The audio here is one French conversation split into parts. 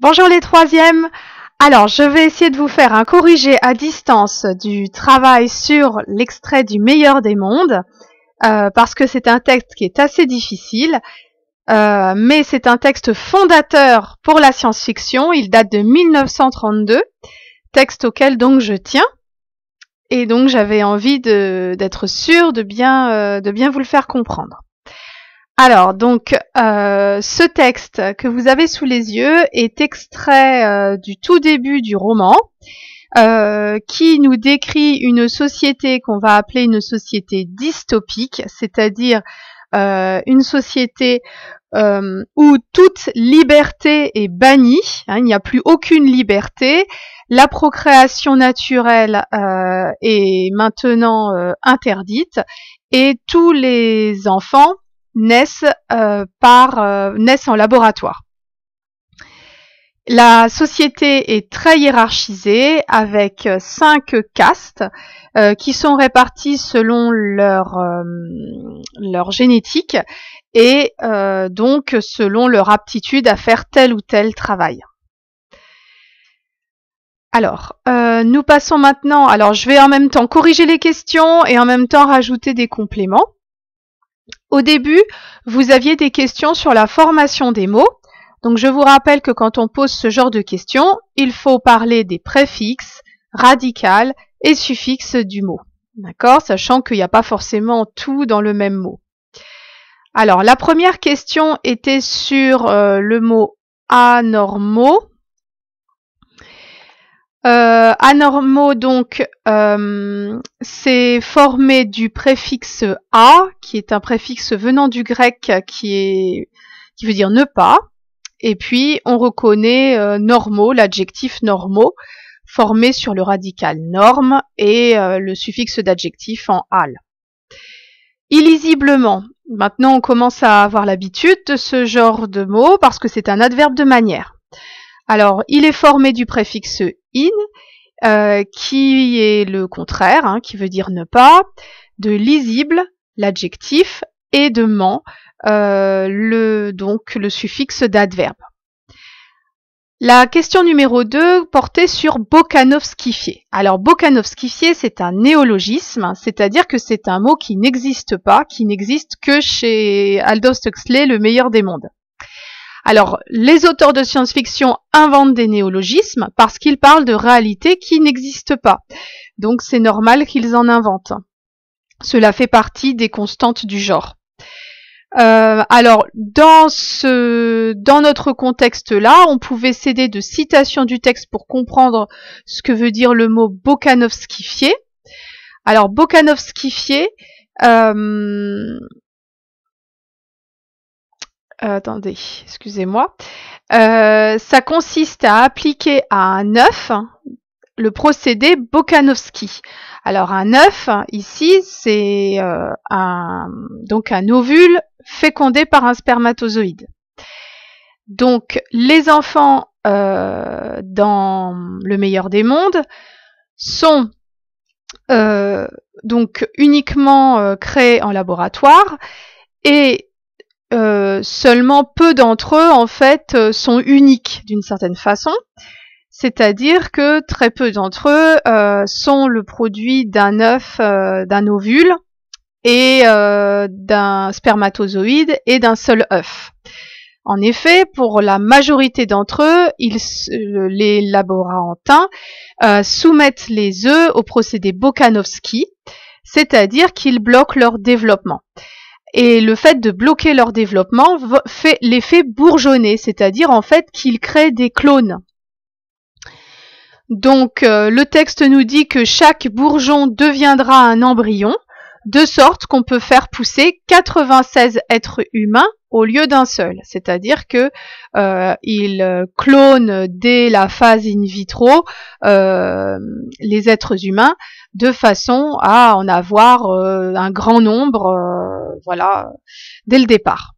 Bonjour les troisièmes. Alors, je vais essayer de vous faire un corrigé à distance du travail sur l'extrait du meilleur des mondes, euh, parce que c'est un texte qui est assez difficile, euh, mais c'est un texte fondateur pour la science-fiction. Il date de 1932, texte auquel donc je tiens. Et donc j'avais envie d'être sûr de bien, euh, de bien vous le faire comprendre. Alors, donc, euh, ce texte que vous avez sous les yeux est extrait euh, du tout début du roman, euh, qui nous décrit une société qu'on va appeler une société dystopique, c'est-à-dire une société où toute liberté est bannie, hein, il n'y a plus aucune liberté, la procréation naturelle est maintenant interdite, et tous les enfants naissent, euh, par, euh, naissent en laboratoire. La société est très hiérarchisée avec cinq castes euh, qui sont réparties selon leur, leur génétique et donc selon leur aptitude à faire tel ou tel travail. Alors, nous passons maintenant. Alors, je vais en même temps corriger les questions et en même temps rajouter des compléments. Au début, vous aviez des questions sur la formation des mots. Donc je vous rappelle que quand on pose ce genre de questions, il faut parler des préfixes, radicales et suffixes du mot. D'accord Sachant qu'il n'y a pas forcément tout dans le même mot. Alors la première question était sur euh, le mot anormaux. Euh, anormaux, donc, euh, c'est formé du préfixe a, qui est un préfixe venant du grec qui, est, qui veut dire ne pas. Et puis, on reconnaît euh, normaux, l'adjectif normaux, formé sur le radical norme et le suffixe d'adjectif en al. Illisiblement. Maintenant, on commence à avoir l'habitude de ce genre de mot parce que c'est un adverbe de manière. Alors, il est formé du préfixe in, euh, qui est le contraire, hein, qui veut dire ne pas, de lisible, l'adjectif, et de ment, euh, le, donc le suffixe d'adverbe. La question numéro 2 portait sur Bokanovskifié. Alors Bokanovskifié, c'est un néologisme, c'est-à-dire que c'est un mot qui n'existe pas, qui n'existe que chez Aldous Huxley, le meilleur des mondes. Alors, les auteurs de science-fiction inventent des néologismes parce qu'ils parlent de réalités qui n'existent pas. Donc, c'est normal qu'ils en inventent. Cela fait partie des constantes du genre. Euh, alors, dans, ce, dans notre contexte-là, on pouvait céder de citations du texte pour comprendre ce que veut dire le mot bokanovskifié. Alors, bokanovskifié, euh, euh, attendez, excusez-moi. Euh, ça consiste à appliquer à un œuf le procédé Bokanowski. Alors un œuf, ici, c'est euh, un, donc un ovule fécondé par un spermatozoïde. Donc les enfants dans le meilleur des mondes sont donc uniquement créés en laboratoire et euh, seulement peu d'entre eux, en fait, euh, sont uniques d'une certaine façon. C'est-à-dire que très peu d'entre eux euh, sont le produit d'un œuf, d'un ovule et d'un spermatozoïde et d'un seul œuf. En effet, pour la majorité d'entre eux, ils, les laborantins soumettent les œufs au procédé Bokanovski c'est-à-dire qu'ils bloquent leur développement. Et le fait de bloquer leur développement fait l'effet bourgeonner, c'est-à-dire en fait qu'ils créent des clones. Donc euh, le texte nous dit que chaque bourgeon deviendra un embryon, de sorte qu'on peut faire pousser 96 êtres humains au lieu d'un seul. C'est-à-dire que euh, il euh, clone dès la phase in vitro les êtres humains de façon à en avoir euh, un grand nombre, euh, voilà, dès le départ.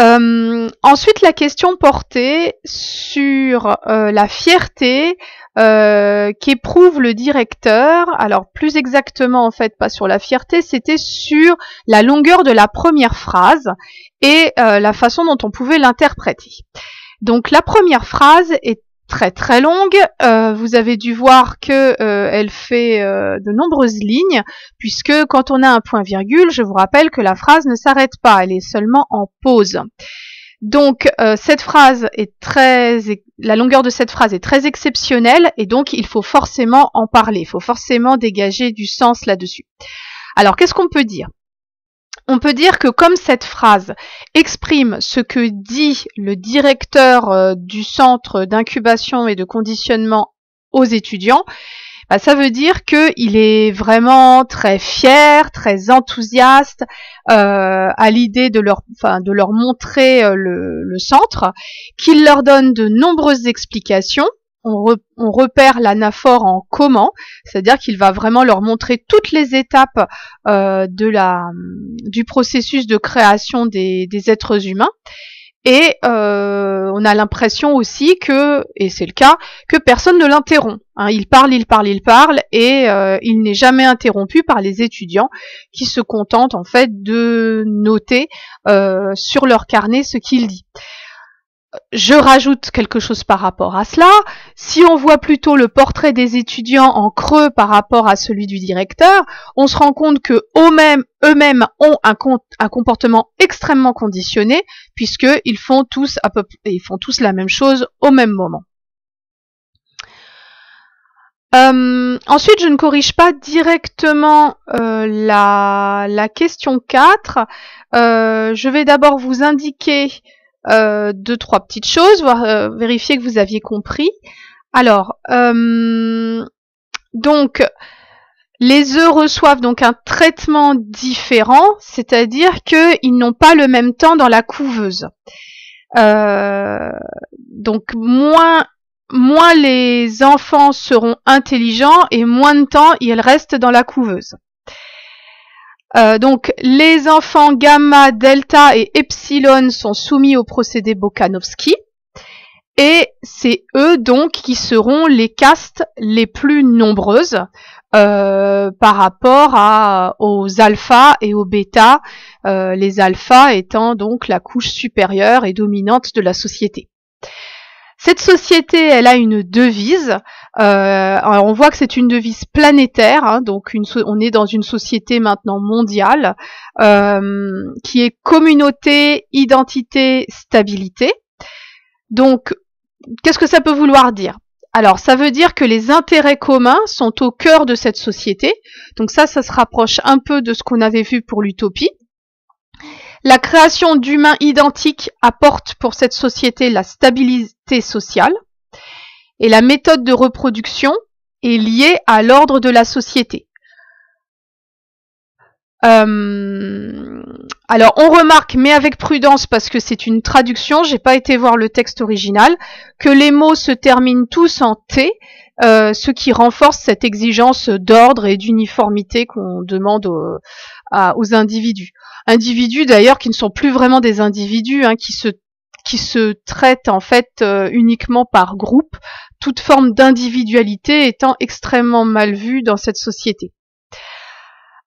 Euh, ensuite, la question portée sur la fierté qu'éprouve le directeur. Alors, plus exactement, en fait, pas sur la fierté, c'était sur la longueur de la première phrase et la façon dont on pouvait l'interpréter. Donc, la première phrase est très très longue. Euh, vous avez dû voir qu'elle euh, fait euh, de nombreuses lignes, puisque quand on a un point virgule, je vous rappelle que la phrase ne s'arrête pas, elle est seulement en pause. Donc cette phrase est très la longueur de cette phrase est très exceptionnelle et donc il faut forcément en parler, il faut forcément dégager du sens là-dessus. Alors qu'est-ce qu'on peut dire on peut dire que comme cette phrase exprime ce que dit le directeur euh, du centre d'incubation et de conditionnement aux étudiants, bah, ça veut dire qu'il est vraiment très fier, très enthousiaste euh, à l'idée de leur, de leur montrer euh, le, le centre, qu'il leur donne de nombreuses explications on, repère l'anaphore en comment, c'est-à-dire qu'il va vraiment leur montrer toutes les étapes euh, de la, du processus de création des, des êtres humains. Et euh, on a l'impression aussi que, et c'est le cas, que personne ne l'interrompt. Hein. il parle, il parle, il parle, et euh, il n'est jamais interrompu par les étudiants qui se contentent en fait de noter sur leur carnet ce qu'il dit je rajoute quelque chose par rapport à cela. Si on voit plutôt le portrait des étudiants en creux par rapport à celui du directeur, on se rend compte que eux-mêmes, ont un, comportement extrêmement conditionné puisqu'ils font tous font tous la même chose au même moment. Euh, ensuite, je ne corrige pas directement euh, la, la, question 4. Euh, je vais d'abord vous indiquer euh, deux, trois petites choses, voir, euh, vérifier que vous aviez compris. Alors, euh, donc, les œufs reçoivent donc un traitement différent, c'est-à-dire qu'ils n'ont pas le même temps dans la couveuse. donc, moins, moins les enfants seront intelligents et moins de temps ils restent dans la couveuse. Euh, donc les enfants gamma, delta et epsilon sont soumis au procédé Bokanowski Et c'est eux donc qui seront les castes les plus nombreuses euh, par rapport aux Alpha et aux bêta, euh, les alphas étant donc la couche supérieure et dominante de la société. Cette société, elle a une devise. Euh, on voit que c'est une devise planétaire, hein, donc une on est dans une société maintenant mondiale euh, qui est communauté, identité, stabilité. Donc, qu'est-ce que ça peut vouloir dire alors, ça veut dire que les intérêts communs sont au cœur de cette société. Donc ça, ça se rapproche un peu de ce qu'on avait vu pour l'utopie. La création d'humains identiques apporte pour cette société la stabilité sociale et la méthode de reproduction est liée à l'ordre de la société. Euh, alors on remarque, mais avec prudence parce que c'est une traduction, j'ai pas été voir le texte original, que les mots se terminent tous en T, euh, ce qui renforce cette exigence d'ordre et d'uniformité qu'on demande aux, aux individus. Individus d'ailleurs qui ne sont plus vraiment des individus, hein, qui se qui se traitent en fait euh, uniquement par groupe, toute forme d'individualité étant extrêmement mal vue dans cette société.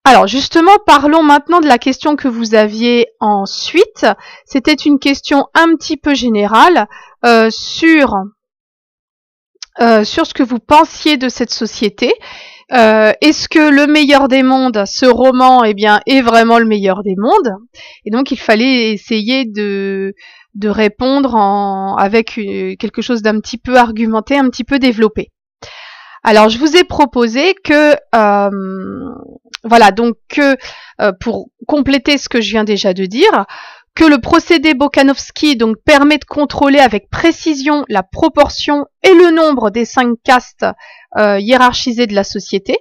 Alors justement, parlons maintenant de la question que vous aviez ensuite. C'était une question un petit peu générale euh, sur, euh, sur ce que vous pensiez de cette société euh, est-ce que le meilleur des mondes, ce roman, eh bien, est vraiment le meilleur des mondes Et donc il fallait essayer de, de répondre en, avec euh, quelque chose d'un petit peu argumenté, un petit peu développé. Alors je vous ai proposé que euh, voilà donc que pour compléter ce que je viens déjà de dire, que le procédé Bokanovski donc permet de contrôler avec précision la proportion et le nombre des cinq castes euh, hiérarchisées de la société,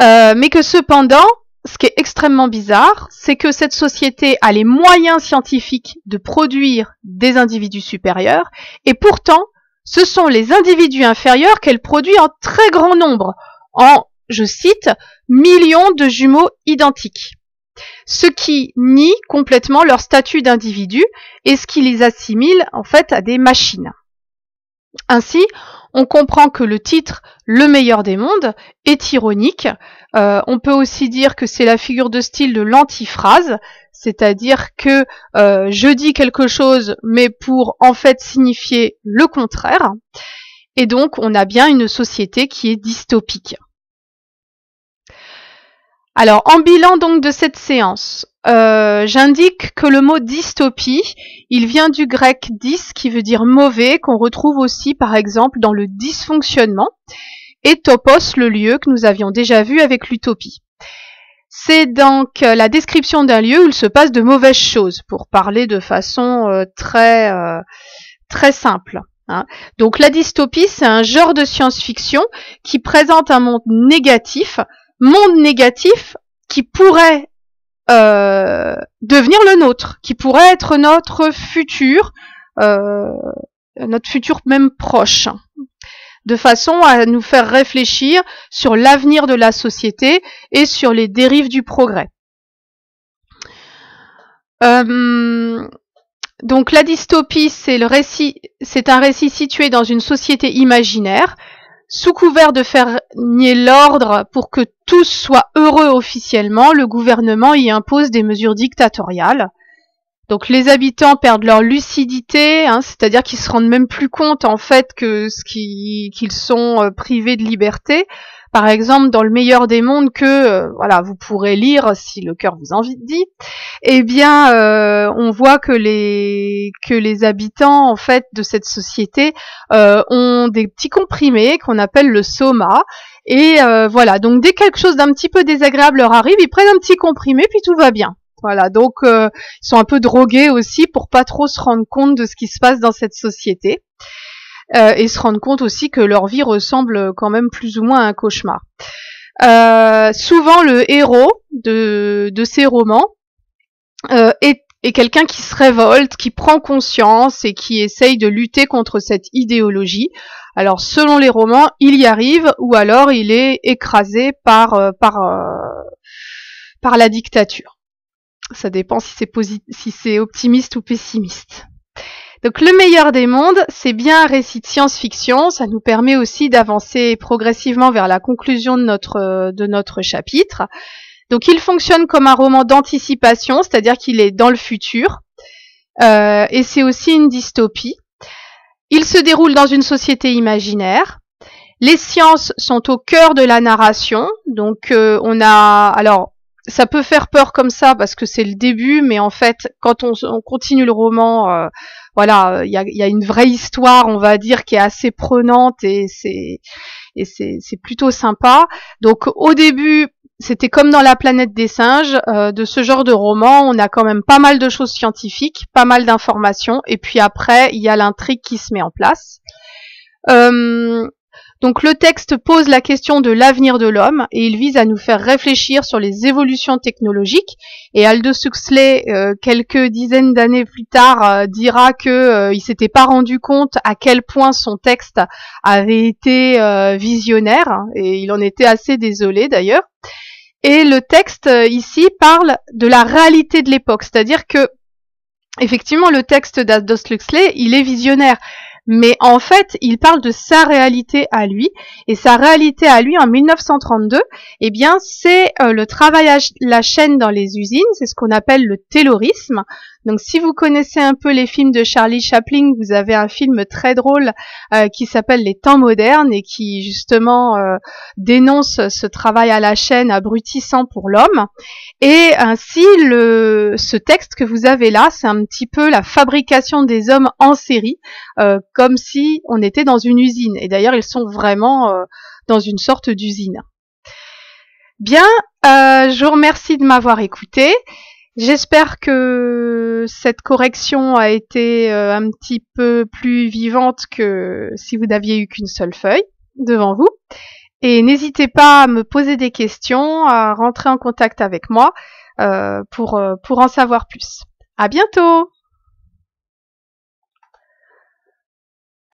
euh, mais que cependant, ce qui est extrêmement bizarre, c'est que cette société a les moyens scientifiques de produire des individus supérieurs, et pourtant, ce sont les individus inférieurs qu'elle produit en très grand nombre, en, je cite, millions de jumeaux identiques ce qui nie complètement leur statut d'individu et ce qui les assimile en fait à des machines. Ainsi, on comprend que le titre Le meilleur des mondes est ironique. Euh, on peut aussi dire que c'est la figure de style de l'antiphrase, c'est-à-dire que euh, je dis quelque chose mais pour en fait signifier le contraire. Et donc on a bien une société qui est dystopique. Alors, en bilan donc de cette séance, euh, j'indique que le mot dystopie, il vient du grec dys qui veut dire mauvais, qu'on retrouve aussi par exemple dans le dysfonctionnement, et topos le lieu que nous avions déjà vu avec l'utopie. C'est donc euh, la description d'un lieu où il se passe de mauvaises choses, pour parler de façon euh, très, très simple. Hein. Donc la dystopie, c'est un genre de science-fiction qui présente un monde négatif monde négatif qui pourrait euh, devenir le nôtre, qui pourrait être notre futur, euh, notre futur même proche, de façon à nous faire réfléchir sur l'avenir de la société et sur les dérives du progrès. Euh, donc la dystopie, c'est un récit situé dans une société imaginaire sous couvert de faire nier l'ordre pour que tous soient heureux officiellement, le gouvernement y impose des mesures dictatoriales. Donc les habitants perdent leur lucidité, hein, c'est-à-dire qu'ils se rendent même plus compte en fait que ce qu'ils sont euh, privés de liberté par exemple dans le meilleur des mondes que euh, voilà vous pourrez lire si le cœur vous en dit, eh bien euh, on voit que les que les habitants en fait de cette société euh, ont des petits comprimés qu'on appelle le soma et voilà donc dès quelque chose d'un petit peu désagréable leur arrive ils prennent un petit comprimé puis tout va bien. Voilà, donc ils sont un peu drogués aussi pour pas trop se rendre compte de ce qui se passe dans cette société. Euh, et se rendent compte aussi que leur vie ressemble euh, quand même plus ou moins à un cauchemar. Euh, souvent, le héros de, ces romans est, quelqu'un qui se révolte, qui prend conscience et qui essaye de lutter contre cette idéologie. Alors, selon les romans, il y arrive ou alors il est écrasé par, par, par la dictature. Ça dépend si c'est si optimiste ou pessimiste. Donc le meilleur des mondes, c'est bien un récit de science-fiction, ça nous permet aussi d'avancer progressivement vers la conclusion de notre, euh, de notre chapitre. Donc il fonctionne comme un roman d'anticipation, c'est-à-dire qu'il est dans le futur, euh, et c'est aussi une dystopie. Il se déroule dans une société imaginaire. Les sciences sont au cœur de la narration, donc euh, on a alors ça peut faire peur comme ça parce que c'est le début, mais en fait quand on, continue le roman, voilà, il y a, une vraie histoire, on va dire, qui est assez prenante et c'est c'est plutôt sympa. Donc au début, c'était comme dans la planète des singes, euh, de ce genre de roman, on a quand même pas mal de choses scientifiques, pas mal d'informations, et puis après, il y a l'intrigue qui se met en place. Euh, donc le texte pose la question de l'avenir de l'homme et il vise à nous faire réfléchir sur les évolutions technologiques. Et Aldous Huxley, euh, quelques dizaines d'années plus tard, euh, dira que euh, il s'était pas rendu compte à quel point son texte avait été visionnaire hein, et il en était assez désolé d'ailleurs. Et le texte ici parle de la réalité de l'époque, c'est-à-dire que effectivement le texte d'Aldous Huxley, il est visionnaire mais en fait, il parle de sa réalité à lui, et sa réalité à lui en 1932, eh bien, c'est euh, le travail à la chaîne dans les usines, c'est ce qu'on appelle le taylorisme, donc si vous connaissez un peu les films de Charlie Chaplin, vous avez un film très drôle euh, qui s'appelle Les temps modernes et qui justement euh, dénonce ce travail à la chaîne abrutissant pour l'homme. Et ainsi, ce texte que vous avez là, c'est un petit peu la fabrication des hommes en série, euh, comme si on était dans une usine. Et d'ailleurs, ils sont vraiment dans une sorte d'usine. Bien, je vous remercie de m'avoir écouté J'espère que cette correction a été euh, un petit peu plus vivante que si vous n'aviez eu qu'une seule feuille devant vous. Et n'hésitez pas à me poser des questions, à rentrer en contact avec moi euh, pour, euh, pour en savoir plus. À bientôt!